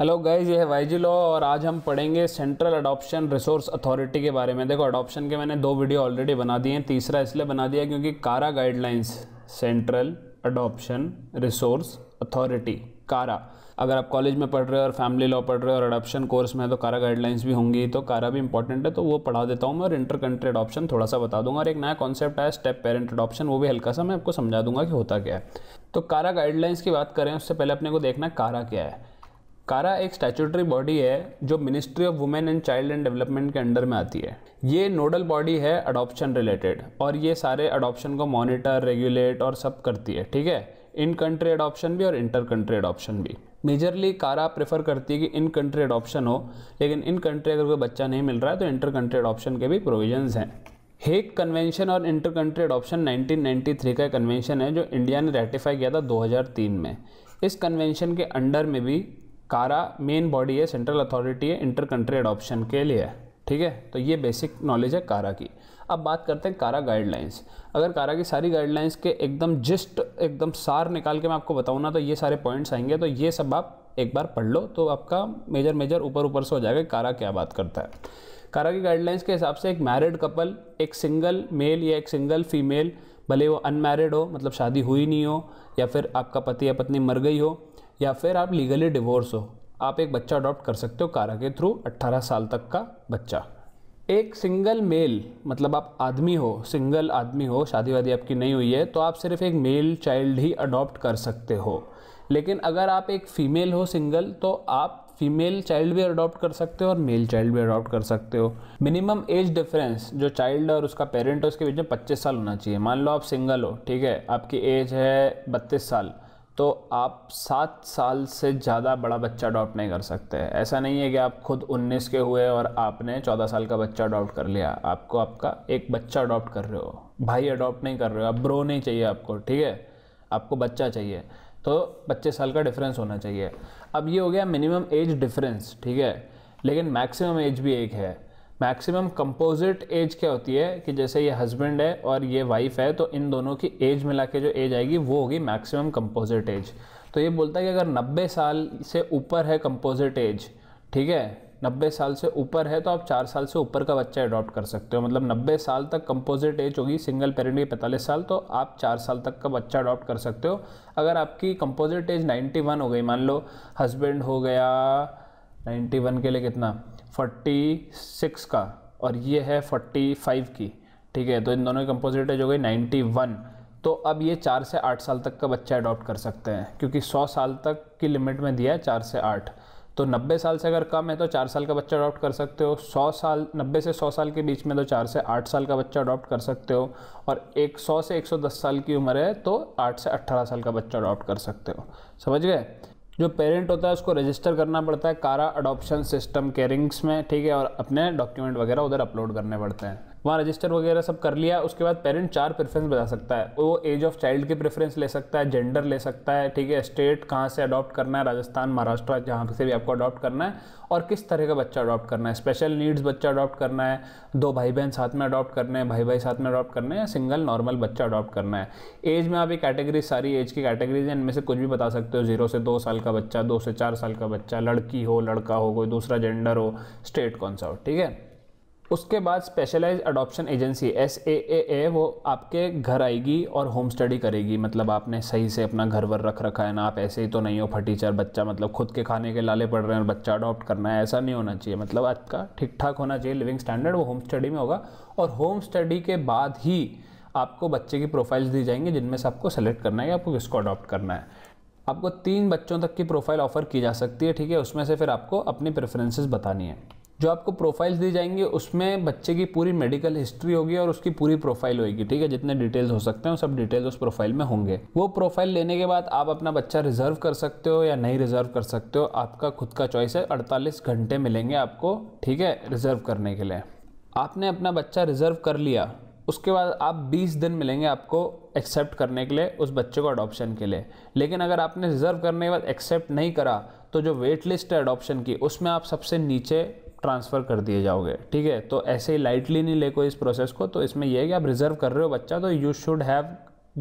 hello guys ये है Y जी law और आज हम पढ़ेंगे सेंट्रल अडॉप्शन रिसोर्स अथॉरिटी के बारे में देखो अडॉप्शन के मैंने दो वीडियो ऑलरेडी बना दिए हैं तीसरा इसलिए बना दिया क्योंकि CARA guidelines central adoption resource authority CARA अगर आप कॉलेज में पढ़ रहे हो और फैमिली लॉ पढ़ रहे हो और अडॉप्शन कोर्स में है तो कारा गाइडलाइंस भी होंगी तो कारा भी इंपॉर्टेंट है तो वो पढ़ा देता हूँ मैं और इंटर कंट्री अडॉप्शन थोड़ा सा बता दूंगा और एक नया कॉन्सेप्ट आया स्टेप पेरेंट अडॉप्शन वो भी हल्का सा मैं आपको समझा दूंगा कि होता क्या है तो कारा गाइडलाइंस की बात करें उससे पहले अपने को देखना कारा क्या है कारा एक स्टैचूटरी बॉडी है जो ministry of women and child and development के अंडर में आती है ये नोडल बॉडी है अडॉप्शन रिलेटेड और ये सारे अडॉप्शन को मॉनिटर रेगुलेट और सब करती है ठीक है इन कंट्री अडॉप्शन भी और इंटर कंट्री अडॉप्शन भी मेजरली कारा प्रेफर करती है कि इन कंट्री अडॉप्शन हो लेकिन इन कंट्री अगर कोई बच्चा नहीं मिल रहा है तो इंटर कंट्री अडॉप्शन के भी प्रोविजन हैं हेक कन्वेंशन और इंटर कंट्री अडॉप्शन 1993 का कन्वेंशन है जो इंडिया ने रेटिफाई किया था 2003 में इस कन्वेंशन के अंडर में भी कारा मेन बॉडी है सेंट्रल अथॉरिटी है इंटर कंट्री अडॉप्शन के लिए ठीक है तो ये बेसिक नॉलेज है कारा की अब बात करते हैं कारा गाइडलाइंस अगर कारा की सारी गाइडलाइंस के एकदम जिस्ट एकदम सार निकाल के मैं आपको बताऊँ ना तो ये सारे पॉइंट्स आएंगे तो ये सब आप एक बार पढ़ लो तो आपका मेजर मेजर ऊपर ऊपर से हो जाएगा कारा क्या बात करता है कारा की गाइडलाइंस के हिसाब से एक मैरिड कपल एक सिंगल मेल या एक सिंगल फीमेल भले वो अनमैरिड हो मतलब शादी हुई नहीं हो या फिर आपका पति या पत्नी मर गई हो या फिर आप लीगली डिवोर्स हो आप एक बच्चा अडॉप्ट कर सकते हो कारा के थ्रू 18 साल तक का बच्चा एक सिंगल मेल मतलब आप आदमी हो सिंगल आदमी हो शादी वादी आपकी नहीं हुई है तो आप सिर्फ एक मेल चाइल्ड ही अडॉप्ट कर सकते हो लेकिन अगर आप एक फीमेल हो सिंगल तो आप फीमेल चाइल्ड भी अडॉप्ट कर सकते हो और मेल चाइल्ड भी अडॉप्ट कर सकते हो मिनिमम एज डिफरेंस जो चाइल्ड और उसका पेरेंट है उसके बीच में 25 साल होना चाहिए मान लो आप सिंगल हो ठीक है आपकी एज है 32 साल तो आप सात साल से ज़्यादा बड़ा बच्चा अडॉप्ट नहीं कर सकते ऐसा नहीं है कि आप खुद 19 के हुए और आपने 14 साल का बच्चा अडॉप्ट कर लिया आपको आपका एक बच्चा अडॉप्ट कर रहे हो भाई अडॉप्ट नहीं कर रहे हो आप ब्रो नहीं चाहिए आपको ठीक है आपको बच्चा चाहिए तो पच्चीस साल का डिफरेंस होना चाहिए अब ये हो गया मिनिमम एज डिफरेंस ठीक है लेकिन मैक्सिमम एज भी एक है मैक्सिमम कंपोजिट एज क्या होती है कि जैसे ये हस्बैंड है और ये वाइफ है तो इन दोनों की एज मिला के जो एज आएगी वो होगी मैक्सिमम कंपोजिट एज तो ये बोलता है कि अगर 90 साल से ऊपर है कंपोजिट एज ठीक है 90 साल से ऊपर है तो आप चार साल से ऊपर का बच्चा अडॉप्ट कर सकते हो मतलब 90 साल तक कंपोजिट एज होगी सिंगल पेरेंट की पैंतालीस साल तो आप चार साल तक का बच्चा अडॉप्ट कर सकते हो अगर आपकी कंपोजिट एज 91 हो गई मान लो हस्बैंड हो गया नाइन्टी वन के लिए कितना फोर्टी सिक्स का और ये है फोर्टी फाइव की ठीक है तो इन दोनों की कंपोजिट है हो गई नाइन्टी वन तो अब ये चार से आठ साल तक का बच्चा अडॉप्ट कर सकते हैं क्योंकि सौ साल तक की लिमिट में दिया है चार से आठ तो नब्बे साल से अगर कम है तो चार साल का बच्चा अडॉप्ट कर सकते हो सौ साल नब्बे से सौ साल के बीच में तो चार से आठ साल का बच्चा अडॉप्ट कर सकते हो और एक सौ से एक सौ दस साल की उम्र है तो आठ से अट्ठारह साल का बच्चा अडॉप्ट कर सकते हो समझ गए जो पेरेंट होता है उसको रजिस्टर करना पड़ता है कारा अडॉप्शन सिस्टम केयरिंग्स में ठीक है और अपने डॉक्यूमेंट वगैरह उधर अपलोड करने पड़ते हैं वहाँ रजिस्टर वगैरह सब कर लिया उसके बाद पेरेंट चार प्रेफरेंस बता सकता है वो एज ऑफ चाइल्ड की प्रेफरेंस ले सकता है जेंडर ले सकता है ठीक है स्टेट कहाँ से अडॉप्ट करना है राजस्थान महाराष्ट्र जहाँ से भी आपको अडॉप्ट करना है और किस तरह का बच्चा अडॉप्ट करना है स्पेशल नीड्स बच्चा अडॉप्ट करना है दो भाई बहन साथ में अडॉप्ट करने हैं भाई भाई साथ में अडॉप्ट करने या सिंगल नॉर्मल बच्चा अडॉप्ट करना है एज में आप ये कैटेगरी सारी एज की कैटेगरीज हैं इनमें से कुछ भी बता सकते हो जीरो से दो साल का बच्चा दो से चार साल का बच्चा लड़की हो लड़का हो कोई दूसरा जेंडर हो स्टेट कौन सा हो ठीक है उसके बाद specialise adoption agency S A A A वो आपके घर आएगी और होम स्टडी करेगी मतलब आपने सही से अपना घर वर रख रखा है ना आप ऐसे ही तो नहीं हो फटीचर बच्चा मतलब खुद के खाने के लाले पड़ रहे हैं और बच्चा अडॉप्ट करना है ऐसा नहीं होना चाहिए मतलब आपका ठीक ठाक होना चाहिए लिविंग स्टैंडर्ड वो होम स्टडी में होगा और होम स्टडी के बाद ही आपको बच्चे की प्रोफाइल्स दी जाएंगी जिनमें से आपको सेलेक्ट करना है आपको किसको अडॉप्ट करना है आपको तीन बच्चों तक की प्रोफाइल ऑफ़र की जा सकती है ठीक है उसमें से फिर आपको अपनी प्रेफरेंसेस बतानी है जो आपको प्रोफाइल्स दी जाएंगी उसमें बच्चे की पूरी मेडिकल हिस्ट्री होगी और उसकी पूरी प्रोफाइल होगी ठीक है जितने डिटेल्स हो सकते हैं सब डिटेल्स उस प्रोफाइल में होंगे वो प्रोफाइल लेने के बाद आप अपना बच्चा रिजर्व कर सकते हो या नहीं रिजर्व कर सकते हो आपका खुद का चॉइस है अड़तालीस घंटे मिलेंगे आपको ठीक है रिजर्व करने के लिए आपने अपना बच्चा रिजर्व कर लिया उसके बाद आप 20 दिन मिलेंगे आपको एक्सेप्ट करने के लिए उस बच्चे को अडॉप्शन के लिए लेकिन अगर आपने रिजर्व करने के बाद एक्सेप्ट नहीं करा तो जो वेट लिस्ट है अडॉप्शन की उसमें आप सबसे नीचे ट्रांसफ़र कर दिए जाओगे ठीक है तो ऐसे ही लाइटली नहीं ले को इस प्रोसेस को तो इसमें यह है कि आप रिजर्व कर रहे हो बच्चा तो you should have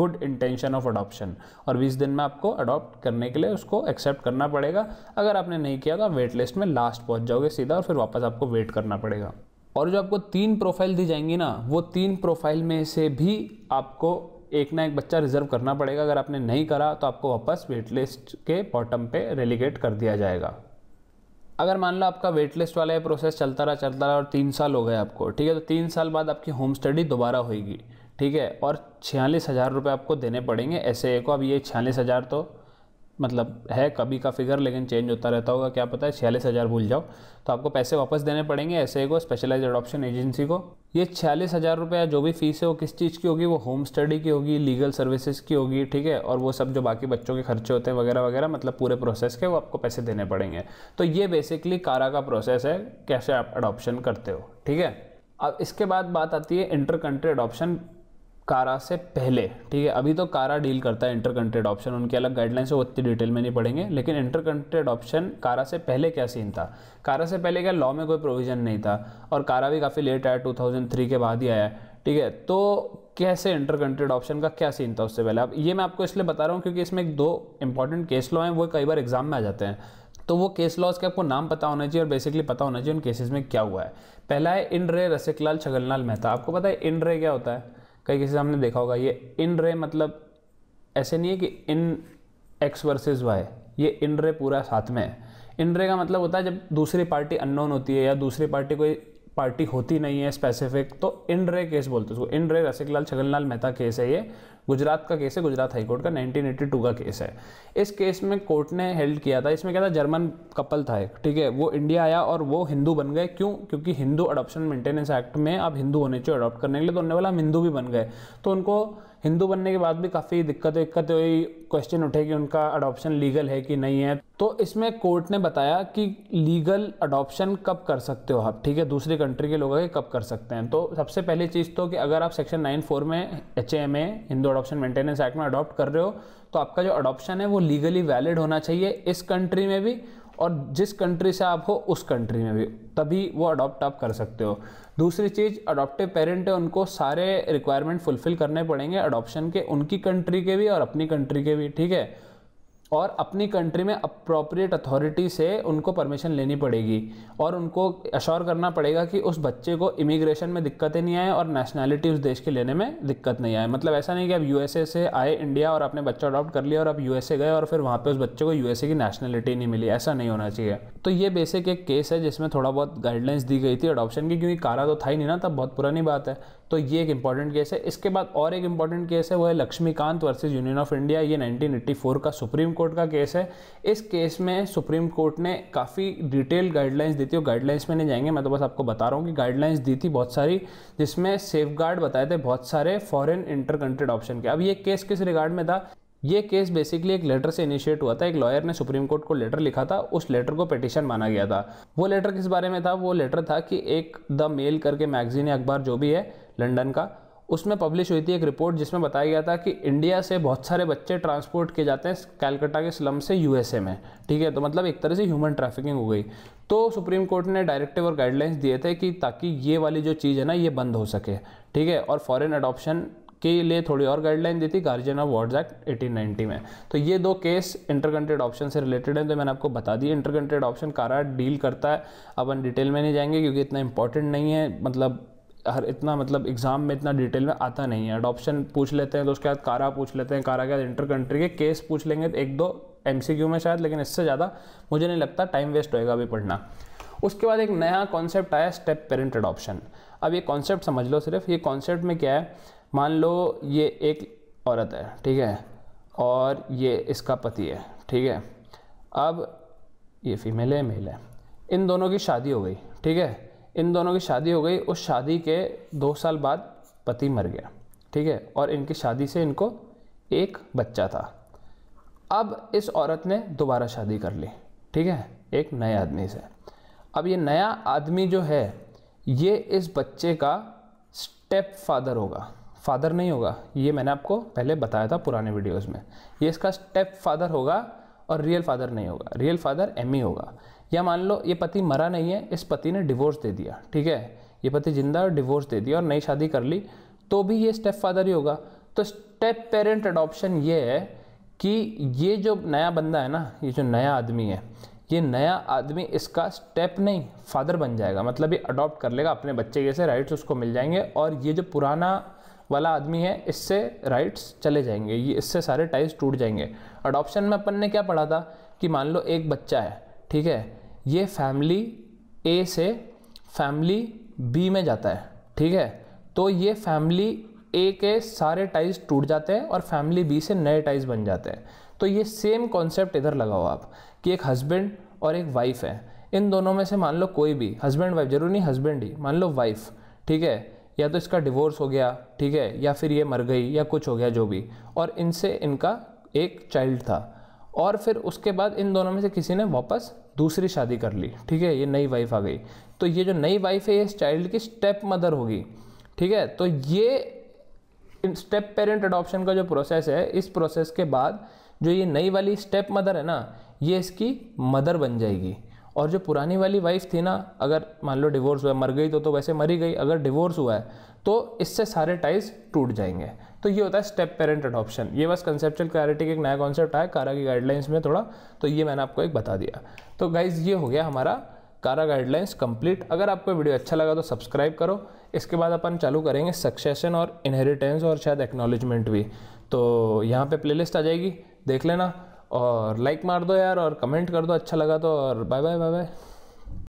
good intention of adoption और 20 दिन में आपको अडॉप्ट करने के लिए उसको एक्सेप्ट करना पड़ेगा अगर आपने नहीं किया तो आप वेट लिस्ट में लास्ट पहुंच जाओगे सीधा और फिर वापस आपको वेट करना पड़ेगा और जो आपको तीन प्रोफाइल दी जाएंगी ना वो तीन प्रोफाइल में से भी आपको एक ना एक बच्चा रिजर्व करना पड़ेगा अगर आपने नहीं करा तो आपको वापस वेट लिस्ट के बॉटम पे रेलीगेट कर दिया जाएगा अगर मान लो आपका वेट लिस्ट वाला प्रोसेस चलता रहा चलता रहा और तीन साल हो गए आपको ठीक है तो तीन साल बाद आपकी होम स्टडी दोबारा होगी ठीक है और छियालीस हज़ार रुपये आपको देने पड़ेंगे ऐसे को अब ये छियालीस हज़ार तो मतलब है कभी का फिगर लेकिन चेंज होता रहता होगा क्या पता है छियालीस हज़ार भूल जाओ तो आपको पैसे वापस देने पड़ेंगे ऐसे को स्पेशलाइज अडॉप्शन एजेंसी को ये छियालीस हज़ार रुपया जो भी फीस है वो किस चीज़ की होगी वो होम स्टडी की होगी लीगल सर्विसेज की होगी ठीक है और वो सब जो बाकी बच्चों के खर्चे होते हैं वगैरह वगैरह मतलब पूरे प्रोसेस के वो आपको पैसे देने पड़ेंगे तो ये बेसिकली कारा का प्रोसेस है कैसे आप अडॉप्शन करते हो ठीक है अब इसके बाद बात आती है इंटर कंट्री अडॉप्शन कारा से पहले ठीक है अभी तो कारा डील करता है इंटर ऑप्शन अडॉप्शन उनके अलग गाइडलाइंस है वो इतनी डिटेल में नहीं पढ़ेंगे लेकिन इंटर ऑप्शन कारा से पहले क्या सीन था कारा से पहले क्या लॉ में कोई प्रोविज़न नहीं था और कारा भी काफ़ी लेट आया 2003 के बाद ही आया ठीक है तो कैसे इंटर ऑप्शन का क्या सीन था उससे पहले अब ये मैं आपको इसलिए बता रहा हूँ क्योंकि इसमें एक दो इंपॉर्टेंट केस लॉ हैं वो कई बार एग्जाम में आ जाते हैं तो वो केस लॉज के आपको नाम पता होना चाहिए और बेसिकली पता होना चाहिए उन केसेस में क्या हुआ है पहला है इन रे रसिकलाल छगनलाल मेहता आपको पता है इन रे क्या होता है कई किसी हमने देखा होगा ये इन रे मतलब ऐसे नहीं है कि इन एक्स वर्सेस वाई ये इन रे पूरा साथ में है इन रे का मतलब होता है जब दूसरी पार्टी अननोन होती है या दूसरी पार्टी कोई पार्टी होती नहीं है स्पेसिफिक तो इन रे केस बोलते हैं उसको इन रे रसिकलाल छगनलाल मेहता केस है ये गुजरात का केस है गुजरात हाईकोर्ट का 1982 का केस है इस केस में कोर्ट ने हेल्ड किया था इसमें क्या था जर्मन कपल था एक ठीक है वो इंडिया आया और वो हिंदू बन गए क्यों क्योंकि हिंदू अडोप्शन मेंटेनेंस एक्ट में आप हिंदू होने चाहिए अडॉप्ट करने के लिए तो उन्होंने बोला हम हिंदू भी बन गए तो उनको हिंदू बनने के बाद भी काफ़ी दिक्कत दिक्कत हुई क्वेश्चन उठे कि उनका अडॉप्शन लीगल है कि नहीं है तो इसमें कोर्ट ने बताया कि लीगल अडॉप्शन कब कर सकते हो आप ठीक है दूसरी कंट्री के लोग कब कर सकते हैं तो सबसे पहली चीज़ तो कि अगर आप सेक्शन नाइन फोर में H M A Hindu adoption maintenance act में अडॉप्ट कर रहे हो तो आपका जो अडॉप्शन है वो लीगली वैलिड होना चाहिए इस कंट्री में भी और जिस कंट्री से आप हो उस कंट्री में भी तभी वो अडॉप्ट आप कर सकते हो दूसरी चीज़ अडॉप्टिव पेरेंट है उनको सारे रिक्वायरमेंट फुलफिल करने पड़ेंगे अडॉप्शन के उनकी कंट्री के भी और अपनी कंट्री के भी ठीक है और अपनी कंट्री में अप्रोप्रिएट अथॉरिटी से उनको परमिशन लेनी पड़ेगी और उनको अश्योर करना पड़ेगा कि उस बच्चे को इमिग्रेशन में दिक्कतें नहीं आए और नेशनैलिटी उस देश की लेने में दिक्कत नहीं आए मतलब ऐसा नहीं कि आप यूएसए से आए इंडिया और आपने बच्चा अडॉप्ट कर लिया और आप यूएसए गए और फिर वहाँ पर उस बच्चे को यूएसए की नेशनैलिटी नहीं मिली ऐसा नहीं होना चाहिए तो ये बेसिक एक केस है जिसमें थोड़ा बहुत गाइडलाइंस दी गई थी अडॉप्शन की क्योंकि कारा तो था ही नहीं ना तब बहुत पुरानी बात है तो ये एक इंपॉर्टेंट केस है इसके बाद और एक इंपॉर्टेंट केस है वो है Laxmikant versus union of India ये 1984 का सुप्रीम कोर्ट का केस है इस केस में सुप्रीम कोर्ट ने काफ़ी डिटेल गाइडलाइंस दी थी और गाइडलाइंस में नहीं जाएंगे मैं तो बस आपको बता रहा हूँ कि गाइडलाइंस दी थी बहुत सारी जिसमें सेफ बताए थे बहुत सारे फॉरन इंटर कंट्री ऑप्शन के अब ये केस किस रिगार्ड में था ये केस बेसिकली एक लेटर से इनिशिएट हुआ था एक लॉयर ने सुप्रीम कोर्ट को लेटर लिखा था उस लेटर को पिटिशन माना गया था वो लेटर किस बारे में था वो लेटर था कि एक द मेल करके मैगजीन या अखबार जो भी है लंदन का उसमें पब्लिश हुई थी एक रिपोर्ट जिसमें बताया गया था कि इंडिया से बहुत सारे बच्चे ट्रांसपोर्ट किए जाते हैं कैलकाटा के स्लम से यूएसए में ठीक है तो मतलब एक तरह से ह्यूमन ट्रैफिकिंग हो गई तो सुप्रीम कोर्ट ने डायरेक्टिव और गाइडलाइंस दिए थे कि ताकि ये वाली जो चीज़ है ना ये बंद हो सके ठीक है और फॉरेन अडॉप्शन के लिए थोड़ी और गाइडलाइन दी थी गार्जियन ऑफ वार्ड्स एक्ट 1890 में तो ये दो केस इंटरकंटेड ऑप्शन से रिलेटेड हैं तो मैंने आपको बता दिया इंटरकंटेड ऑप्शन कारा डील करता है अपन डिटेल में नहीं जाएंगे क्योंकि इतना इंपॉर्टेंट नहीं है मतलब हर इतना मतलब एग्जाम में इतना डिटेल में आता नहीं है अडॉप्शन पूछ लेते हैं तो उसके बाद कारा पूछ लेते हैं कारा के बाद इंटर कंट्री के केस पूछ लेंगे तो एक दो एम में शायद लेकिन इससे ज़्यादा मुझे नहीं लगता टाइम वेस्ट होएगा अभी पढ़ना उसके बाद एक नया कॉन्सेप्ट आया स्टेप पेरेंट अडॉप्शन अब ये कॉन्सेप्ट समझ लो सिर्फ ये कॉन्सेप्ट में क्या है मान लो ये एक औरत है ठीक है और ये इसका पति है ठीक है अब ये फीमेल है मेल है इन दोनों की शादी हो गई ठीक है इन दोनों की शादी हो गई उस शादी के दो साल बाद पति मर गया ठीक है और इनकी शादी से इनको एक बच्चा था अब इस औरत ने दोबारा शादी कर ली ठीक है एक नए आदमी से अब ये नया आदमी जो है ये इस बच्चे का स्टेप फादर होगा फादर नहीं होगा ये मैंने आपको पहले बताया था पुराने वीडियोज़ में ये इसका स्टेप फादर होगा और रियल फादर नहीं होगा रियल फादर एम होगा या मान लो ये पति मरा नहीं है इस पति ने डिवोर्स दे दिया ठीक है ये पति जिंदा और डिवोर्स दे दिया और नई शादी कर ली तो भी ये स्टेप फादर ही होगा तो स्टेप पेरेंट अडॉप्शन ये है कि ये जो नया बंदा है ना ये जो नया आदमी है ये नया आदमी इसका स्टेप नहीं फादर बन जाएगा मतलब ये अडॉप्ट कर लेगा अपने बच्चे जैसे राइट्स उसको मिल जाएंगे और ये जो पुराना वाला आदमी है इससे राइट्स चले जाएंगे ये इससे सारे टाइज टूट जाएंगे अडॉप्शन में अपन ने क्या पढ़ा था कि मान लो एक बच्चा है ठीक है ये फैमिली ए से फैमिली बी में जाता है ठीक है तो ये फैमिली ए के सारे टाइज टूट जाते हैं और फैमिली बी से नए टाइज बन जाते हैं तो ये सेम कॉन्सेप्ट इधर लगाओ आप कि एक हस्बैंड और एक वाइफ है इन दोनों में से मान लो कोई भी हस्बैंड वाइफ जरूरी नहीं हस्बैंड ही मान लो वाइफ ठीक है या तो इसका डिवोर्स हो गया ठीक है या फिर ये मर गई या कुछ हो गया जो भी और इनसे इनका एक चाइल्ड था और फिर उसके बाद इन दोनों में से किसी ने वापस दूसरी शादी कर ली ठीक है ये नई वाइफ आ गई तो ये जो नई वाइफ है ये इस चाइल्ड की स्टेप मदर होगी ठीक है तो ये स्टेप पेरेंट अडॉप्शन का जो प्रोसेस है इस प्रोसेस के बाद जो ये नई वाली स्टेप मदर है ना ये इसकी मदर बन जाएगी और जो पुरानी वाली वाइफ थी ना अगर मान लो डिवोर्स हुआ मर गई तो तो वैसे मरी गई अगर डिवोर्स हुआ है तो इससे सारे टाइज टूट जाएंगे तो ये होता है स्टेप पेरेंट अडॉप्शन ये बस कंसेप्चुअल क्लैरिटी का एक नया कॉन्सेप्ट आया कारा की गाइडलाइंस में थोड़ा तो ये मैंने आपको एक बता दिया तो गाइज ये हो गया हमारा कारा गाइडलाइंस कंप्लीट अगर आपको वीडियो अच्छा लगा तो सब्सक्राइब करो इसके बाद अपन चालू करेंगे सक्सेशन और इनहेरिटेंस और शायद एक्नॉलेजमेंट भी तो यहाँ पे प्लेलिस्ट आ जाएगी देख लेना और लाइक मार दो यार और कमेंट कर दो अच्छा लगा तो और बाय बाय बाय बाय